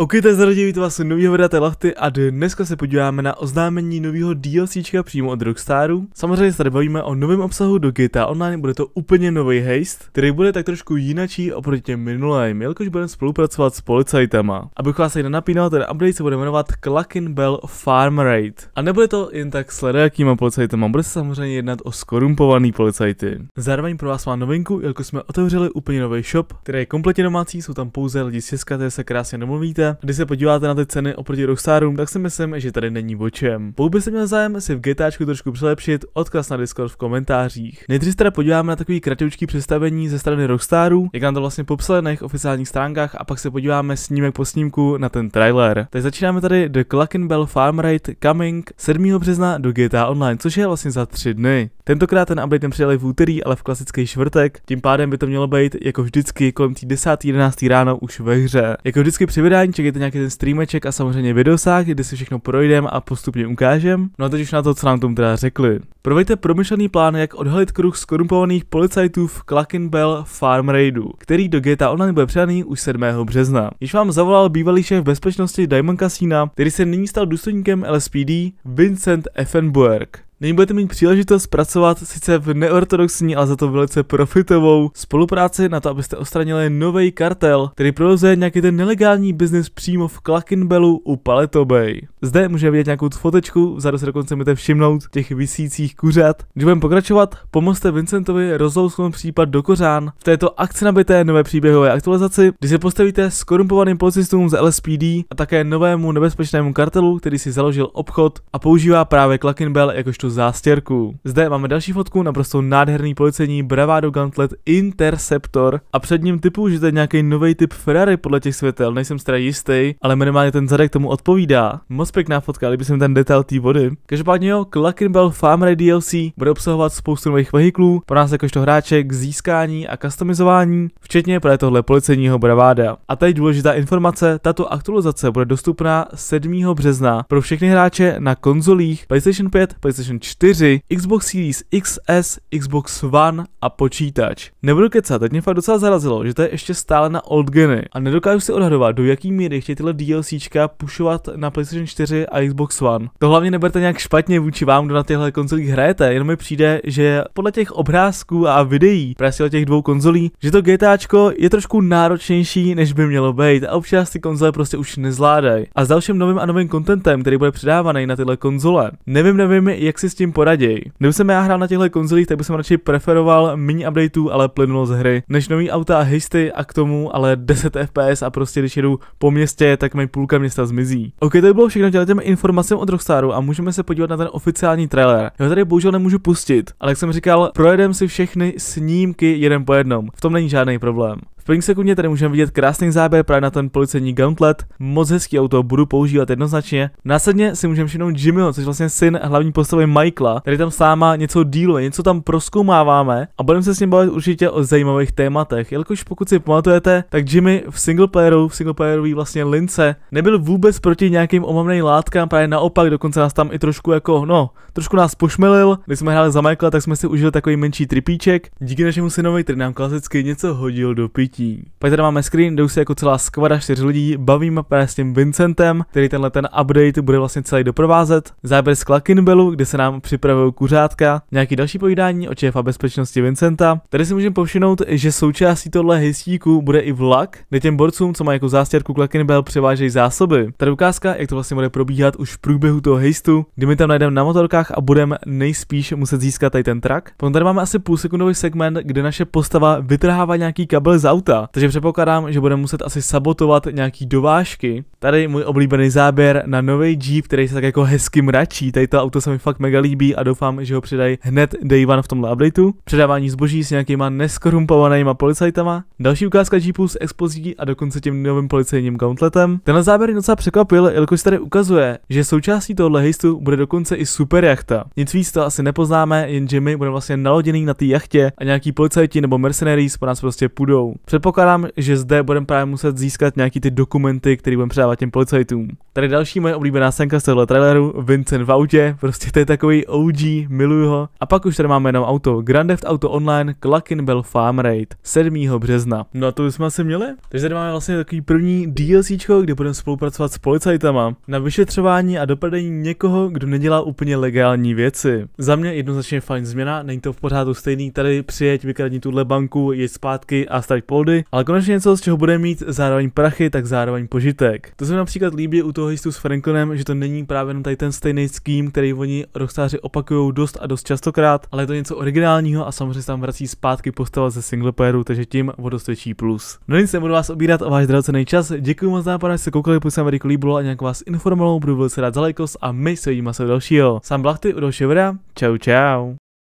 Ok, tak zdraví, vítám vás u nového videa Lachty a dneska se podíváme na oznámení nového DLCčka přímo od Rockstaru. Samozřejmě se tady bavíme o novém obsahu do GTA Online, bude to úplně nový heist, který bude tak trošku jinačí oproti těm minulým, jelikož budeme spolupracovat s policajtama. Abych vás tady nenapínal, ten update se bude jmenovat Clucking Bell Farm Raid. A nebude to jen tak s jakýma policajtama, bude se samozřejmě jednat o skorumpovaný policajty. Zároveň pro vás má novinku, jelikož jsme otevřeli úplně nový shop, který je kompletně domácí, jsou tam pouze lidi z Česka, se krásně domluvíte když se podíváte na ty ceny oproti Rockstarům, tak si myslím, že tady není o čem. Pokud byste měl zájem si v GTAčku trošku přilepšit, odkaz na Discord v komentářích. Nejdřív teda podíváme na takový kratičký představení ze strany Rockstarů, jak nám to vlastně popsali na jejich oficiálních stránkách a pak se podíváme snímek po snímku na ten trailer. Tak začínáme tady The Clackenbell Farm Raid Coming 7. března do GTA Online, což je vlastně za tři dny. Tentokrát ten update nepřijali v úterý, ale v klasický čtvrtek, tím pádem by to mělo být jako vždycky kolem tý 10. 11. ráno už ve hře. Jako vždycky při vydání čekajte nějaký ten streameček a samozřejmě videosák, kde si všechno projdeme a postupně ukážem. No a teď už na to, co nám tomu teda řekli. Provejte promyšlený plán, jak odhalit kruh skorumpovaných policajtů v Bell Farm Raidu, který do GTA Online bude předaný už 7. března. Již vám zavolal bývalý šéf bezpečnosti Diamond Casina, který se nyní stal důstojníkem LSPD, Vincent Effenberg. Nyní budete mít příležitost pracovat sice v neortodoxní, ale za to velice profitovou spolupráci na to, abyste odstranili nový kartel, který provozuje nějaký ten nelegální biznis přímo v Klakinbelu u Paletobay. Zde můžeme vidět nějakou fotečku, vzadu se dokonce můžete všimnout těch vysících nějakých kuřat. Když budeme pokračovat, pomozte Vincentovi rozlousknout případ do kořán. V této akci nabité nové příběhové aktualizaci, kdy se postavíte s korumpovaným policistům z LSPD a také novému nebezpečnému kartelu, který si založil obchod a používá právě Bell jakožto zástěrku. Zde máme další fotku, naprosto nádherný policejní Bravado Gauntlet Interceptor a před ním typu, že to je nějaký nový typ Ferrari podle těch světel, nejsem teda jistý, ale minimálně ten zadek tomu odpovídá. Moc pěkná fotka, líbí se mi ten detail té vody. Každopádně jo, Bell Farm Raid DLC bude obsahovat spoustu nových vehiklů pro nás jakožto hráče k získání a customizování, včetně právě tohle policejního braváda. A teď důležitá informace, tato aktualizace bude dostupná 7. března pro všechny hráče na konzolích PlayStation 5, PlayStation 4, Xbox Series XS, Xbox One a počítač. Nebudu kecat, teď mě fakt docela zarazilo, že to je ještě stále na old geny a nedokážu si odhadovat, do jaký míry chtějí tyhle DLCčka pušovat na PlayStation 4 a Xbox One. To hlavně neberte nějak špatně vůči vám, kdo na těchto konzolích hrajete, jenom mi přijde, že podle těch obrázků a videí právě těch dvou konzolí, že to GTAčko je trošku náročnější, než by mělo být a občas ty konzole prostě už nezvládají. A s dalším novým a novým contentem, který bude předávaný na tyhle konzole, nevím, nevím, jak si s tím poradí. Kdyby jsem já hrál na těchto konzolích, tak bych radši preferoval méně updateů, ale z hry, než nový auta a histy a k tomu ale 10 FPS a prostě když jedu po městě, tak mi půlka města zmizí. OK, to by bylo všechno těm informacím od Rockstaru a můžeme se podívat na ten oficiální trailer. Jo, tady tady bohužel nemůžu pustit, ale jak jsem říkal, projedeme si všechny snímky jeden po jednom. V tom není žádný problém první sekundě tady můžeme vidět krásný záběr právě na ten policejní gauntlet, moc hezký auto, budu používat jednoznačně. Následně si můžeme všimnout Jimmyho, což je vlastně syn hlavní postavy Michaela, který tam sáma něco díluje, něco tam proskoumáváme a budeme se s ním bavit určitě o zajímavých tématech. Jelikož pokud si pamatujete, tak Jimmy v singleplayeru, v singleplayerové vlastně lince, nebyl vůbec proti nějakým omamným látkám, právě naopak, dokonce nás tam i trošku jako, no, trošku nás pošmelil. Když jsme hráli za Michaela, tak jsme si užili takový menší tripíček. Díky našemu synovi, který nám klasicky něco hodil do pití lidí. Pak tady máme screen, kde už se jako celá skvada čtyř lidí bavíme právě s tím Vincentem, který tenhle ten update bude vlastně celý doprovázet. Záběr z Klakinbelu, kde se nám připravují kuřátka, nějaký další povídání o a bezpečnosti Vincenta. Tady si můžeme povšimnout, že součástí tohle hejstíku bude i vlak, kde těm borcům, co mají jako zástěrku Klakinbel, převážejí zásoby. Tady ukázka, jak to vlastně bude probíhat už v průběhu toho hejstu, kdy my tam najdeme na motorkách a budeme nejspíš muset získat tady ten trak. Potom tady máme asi půlsekundový segment, kde naše postava vytrhává nějaký kabel z auta auta, takže předpokládám, že budeme muset asi sabotovat nějaký dovážky. Tady můj oblíbený záběr na nový Jeep, který se tak jako hezky mračí. Tady to auto se mi fakt mega líbí a doufám, že ho přidají hned day one v tomhle updateu. Předávání zboží s nějakýma neskorumpovanýma policajtama. Další ukázka Jeepu s expozí a dokonce tím novým policejním gauntletem. Tenhle záběr docela překvapil, jelikož tady ukazuje, že součástí tohohle hejstu bude dokonce i super jachta. Nic víc to asi nepoznáme, jenže my budeme vlastně naloděný na té jachtě a nějaký policajti nebo mercenaries po nás prostě půjdou. Předpokládám, že zde budeme právě muset získat nějaký ty dokumenty, které budeme předávat těm policajtům. Tady další moje oblíbená senka z tohohle traileru, Vincent v autě, prostě to je takový OG, miluju ho. A pak už tady máme jenom auto Grand Theft Auto Online Clackin Bell Farm Raid 7. března. No a to jsme asi měli. Takže tady máme vlastně takový první DLC, kde budeme spolupracovat s policajtama na vyšetřování a dopadení někoho, kdo nedělá úplně legální věci. Za mě jednoznačně fajn změna, není to v pořádu stejný, tady přijeď, vykradni tuhle banku, jít zpátky a stať po oldy, ale konečně něco, z čeho bude mít zároveň prachy, tak zároveň požitek. To se mi například líbí u toho jistu s Franklinem, že to není právě jenom tady ten stejný ským, který oni rockstáři opakují dost a dost častokrát, ale je to něco originálního a samozřejmě se tam vrací zpátky postava ze single playeru, takže tím o dost větší plus. No nic, nebudu vás obírat o váš drahocený čas, děkuji moc západ, že jste koukali, pokud se vám líbilo a nějak vás informovalo, budu velice rád za lajkost a my se vidíme se dalšího. Sam Blachty u dalšího videa, čau čau.